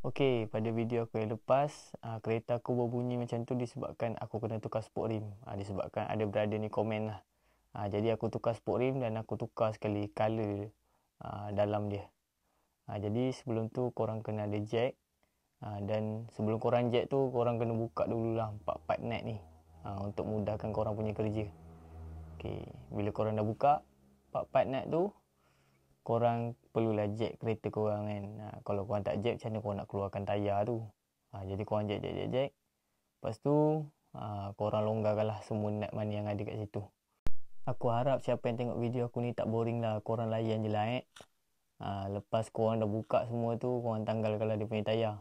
Okey, pada video aku yang lepas, uh, kereta aku berbunyi macam tu disebabkan aku kena tukar spok rim. Uh, disebabkan ada brother ni komen lah. Uh, jadi aku tukar spok rim dan aku tukar sekali color uh, dalam dia. Uh, jadi sebelum tu korang kena ada jack. Uh, dan sebelum korang jack tu, korang kena buka dulu lah empat part net ni. Uh, untuk mudahkan korang punya kerja. Okey, bila korang dah buka empat part net tu, korang perlulah jack kereta korang kan. Ha, kalau korang tak jack, macam mana korang nak keluarkan tayar tu? Ha, jadi korang jack, jack, jack, jack. Lepas tu, ha, korang longgarkan lah semua nak mana yang ada kat situ. Aku harap siapa yang tengok video aku ni tak boring lah. Korang layan je lah eh. Ha, lepas korang dah buka semua tu, korang tanggalkan lah dia punya tayar.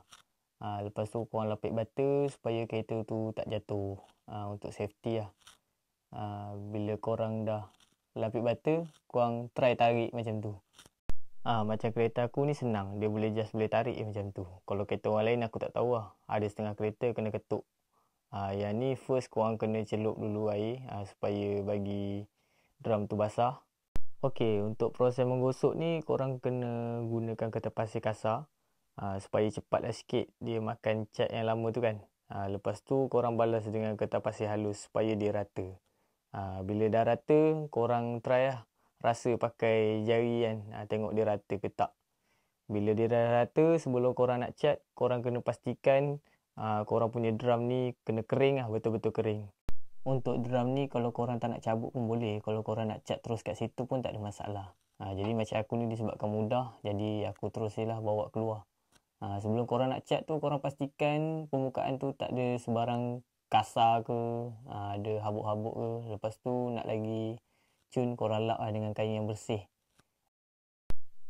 Ha, lepas tu korang lapik butter supaya kereta tu tak jatuh. Ha, untuk safety lah. Ha, bila korang dah lapik butter Korang try tarik macam tu ha, Macam kereta aku ni senang Dia boleh just boleh tarik je macam tu Kalau kereta orang lain aku tak tahu lah Ada setengah kereta kena ketuk ha, Yang ni first korang kena celup dulu air ha, Supaya bagi drum tu basah Okey, untuk proses menggosok ni korang kena gunakan kertas pasir kasar ha, supaya cepatlah sikit dia makan cat yang lama tu kan. Ha, lepas tu korang balas dengan kertas pasir halus supaya dia rata. Ha, bila dah rata, korang try lah. Rasa pakai jari kan. Ha, tengok dia rata ke tak. Bila dia dah rata, sebelum korang nak cat, korang kena pastikan ha, korang punya drum ni kena kering lah. Betul-betul kering. Untuk drum ni, kalau korang tak nak cabut pun boleh. Kalau korang nak cat terus kat situ pun tak ada masalah. Ha, jadi macam aku ni disebabkan mudah. Jadi aku terus lah bawa keluar. Ha, sebelum korang nak cat tu, korang pastikan permukaan tu tak ada sebarang kasar ke uh, ada habuk-habuk ke lepas tu nak lagi cun korang lap lah dengan kain yang bersih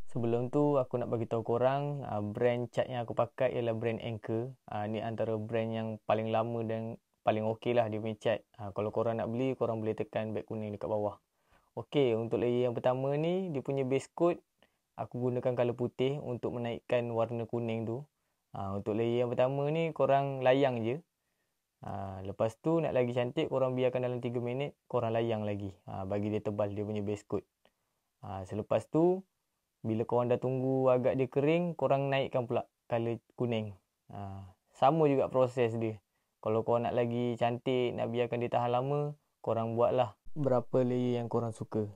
Sebelum tu aku nak bagi tahu korang uh, brand cat yang aku pakai ialah brand Anchor. Uh, ni antara brand yang paling lama dan paling okey lah dia punya cat. Uh, ah, kalau korang nak beli, korang boleh tekan beg kuning dekat bawah. Okey, untuk layer yang pertama ni, dia punya base coat. Aku gunakan color putih untuk menaikkan warna kuning tu. Uh, untuk layer yang pertama ni, korang layang je. Ha, lepas tu nak lagi cantik korang biarkan dalam 3 minit korang layang lagi ha, bagi dia tebal dia punya base coat ha, selepas tu bila korang dah tunggu agak dia kering korang naikkan pula color kuning ha, sama juga proses dia kalau korang nak lagi cantik nak biarkan dia tahan lama korang buatlah berapa layer yang korang suka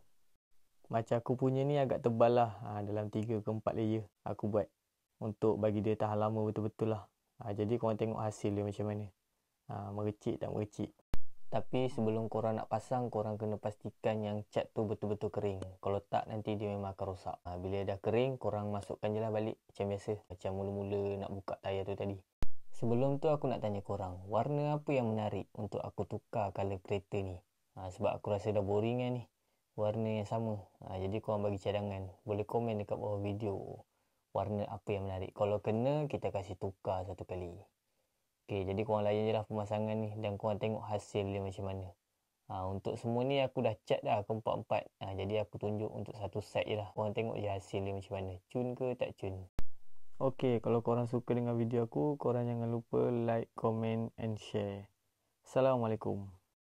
macam aku punya ni agak tebal lah ha, dalam 3 ke 4 layer aku buat untuk bagi dia tahan lama betul-betul lah ha, jadi korang tengok hasil dia macam mana ha, Mericik tak mericik Tapi sebelum korang nak pasang Korang kena pastikan yang cat tu betul-betul kering Kalau tak nanti dia memang akan rosak ha, Bila dah kering korang masukkan je lah balik Macam biasa Macam mula-mula nak buka tayar tu tadi Sebelum tu aku nak tanya korang Warna apa yang menarik untuk aku tukar color kereta ni ha, Sebab aku rasa dah boring kan ni Warna yang sama ha, Jadi korang bagi cadangan Boleh komen dekat bawah video Warna apa yang menarik Kalau kena kita kasih tukar satu kali Okay, jadi korang layan je lah pemasangan ni dan korang tengok hasil dia macam mana. Ha, untuk semua ni aku dah cat dah keempat-empat. Ha, ah, jadi aku tunjuk untuk satu set je lah. Korang tengok je hasil dia macam mana. Cun ke tak cun? Okay, kalau korang suka dengan video aku, korang jangan lupa like, comment and share. Assalamualaikum.